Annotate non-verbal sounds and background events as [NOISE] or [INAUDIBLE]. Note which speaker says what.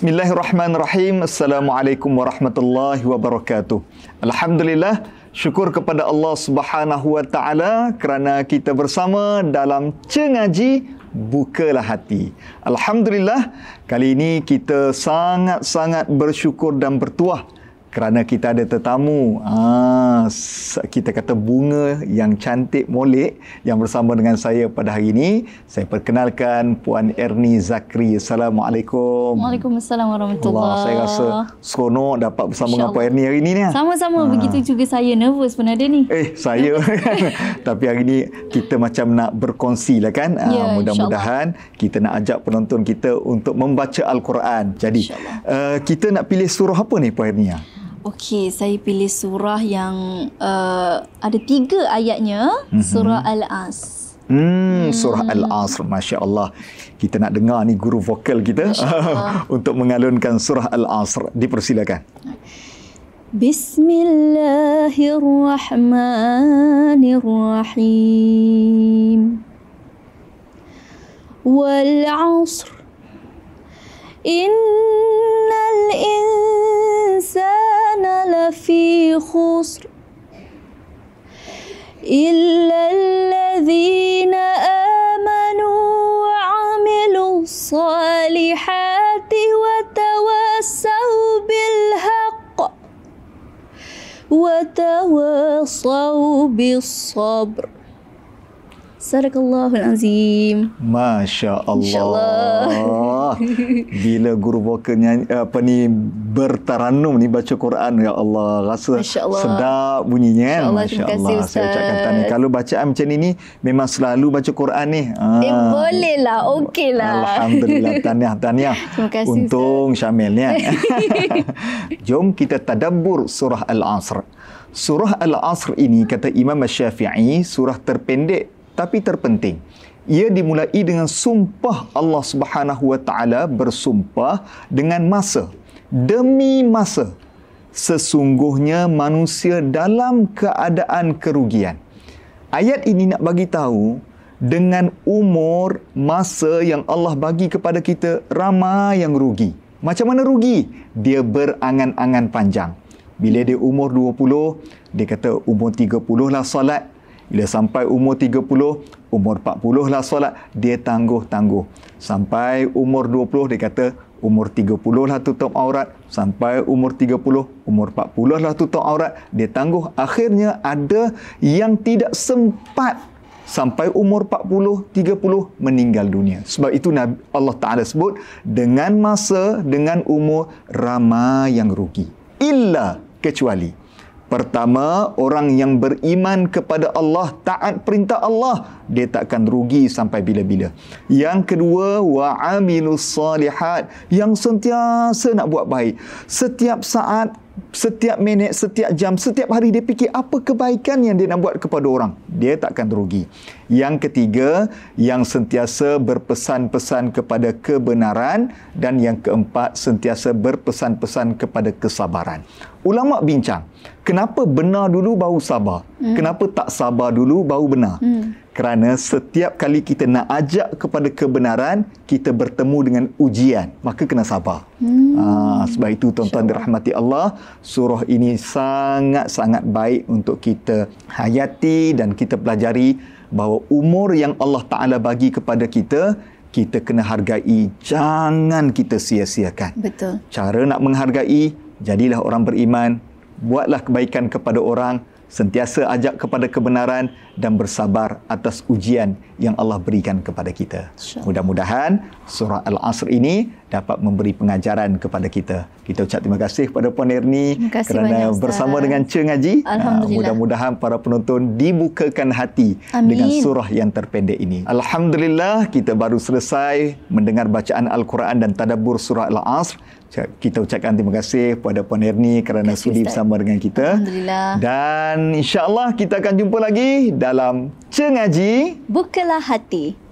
Speaker 1: Bismillahirrahmanirrahim. Assalamualaikum warahmatullahi wabarakatuh. Alhamdulillah, syukur kepada Allah Subhanahu wa taala kerana kita bersama dalam cengaji bukalah hati. Alhamdulillah, kali ini kita sangat-sangat bersyukur dan bertuah kerana kita ada tetamu ah kita kata bunga yang cantik molek yang bersama dengan saya pada hari ini saya perkenalkan puan Erni Zakri assalamualaikum Waalaikumsalam warahmatullahi wabarakatuh saya rasa seronok dapat bersama dengan puan Erni hari ini ni sama-sama ha. begitu juga saya nervous pun ada ni eh saya [LAUGHS] tapi hari ini kita macam nak berkongsi lah kan ah, ya, ha, mudah-mudahan kita nak ajak penonton kita untuk membaca al-Quran jadi uh, kita nak pilih surah apa ni puan Erni Okey, saya pilih surah yang uh, ada tiga ayatnya, mm-hmm. surah Al-As. Hmm, hmm. surah hmm. Al-Asr, Masya Allah. Kita nak dengar ni guru vokal kita [LAUGHS] untuk mengalunkan surah Al-Asr. Dipersilakan. Bismillahirrahmanirrahim. Wal-Asr. Innal-Insan. خسر إلا الذين آمنوا وعملوا الصالحات وتواصوا بالحق وتواصوا بالصبر صدق الله العظيم ما شاء الله, ما شاء الله. Allah [LAUGHS] bila guru vokal nyanyi apa ni bertaranum ni baca Quran ya Allah rasa Allah. sedap bunyinya kan insyaallah Insya saya ucapkan tadi kalau bacaan macam ini memang selalu baca Quran ni ha. eh boleh lah okeylah alhamdulillah [LAUGHS] tahniah tahniah untung Ustaz. Syamil ya [LAUGHS] jom kita tadabbur surah al-asr surah al-asr ini kata Imam Syafi'i surah terpendek tapi terpenting ia dimulai dengan sumpah Allah Subhanahu wa taala bersumpah dengan masa demi masa sesungguhnya manusia dalam keadaan kerugian ayat ini nak bagi tahu dengan umur masa yang Allah bagi kepada kita ramai yang rugi macam mana rugi dia berangan-angan panjang bila dia umur 20 dia kata umur 30 lah solat bila sampai umur 30, umur 40 lah solat, dia tangguh-tangguh. Sampai umur 20, dia kata umur 30 lah tutup aurat. Sampai umur 30, umur 40 lah tutup aurat, dia tangguh. Akhirnya ada yang tidak sempat sampai umur 40 30 meninggal dunia sebab itu Nabi Allah Taala sebut dengan masa dengan umur ramai yang rugi illa kecuali Pertama, orang yang beriman kepada Allah, taat perintah Allah, dia takkan rugi sampai bila-bila. Yang kedua, wa'amilus salihat, yang sentiasa nak buat baik. Setiap saat, setiap minit, setiap jam, setiap hari dia fikir apa kebaikan yang dia nak buat kepada orang. Dia takkan rugi. Yang ketiga, yang sentiasa berpesan-pesan kepada kebenaran dan yang keempat, sentiasa berpesan-pesan kepada kesabaran. Ulama bincang, kenapa benar dulu baru sabar? Hmm. Kenapa tak sabar dulu baru benar? Hmm. Kerana setiap kali kita nak ajak kepada kebenaran, kita bertemu dengan ujian, maka kena sabar. Hmm. Ha, sebab itu tuan-tuan dirahmati Allah, surah ini sangat-sangat baik untuk kita hayati dan kita pelajari bahawa umur yang Allah Ta'ala bagi kepada kita, kita kena hargai, jangan kita sia-siakan. Betul. Cara nak menghargai, jadilah orang beriman, buatlah kebaikan kepada orang, sentiasa ajak kepada kebenaran dan bersabar atas ujian yang Allah berikan kepada kita. Mudah-mudahan surah Al-Asr ini dapat memberi pengajaran kepada kita. Kita ucap terima kasih kepada Puan Erni kerana banyak, bersama dengan Cik Ngaji. Ah, mudah-mudahan para penonton dibukakan hati Amin. dengan surah yang terpendek ini. Alhamdulillah kita baru selesai mendengar bacaan Al-Quran dan tadabur surah Al-Asr. Kita ucapkan terima kasih kepada Puan Erni kerana kasih, sudi bersama dengan kita. Alhamdulillah. Dan insyaAllah kita akan jumpa lagi dalam Cengaji. Bukalah hati.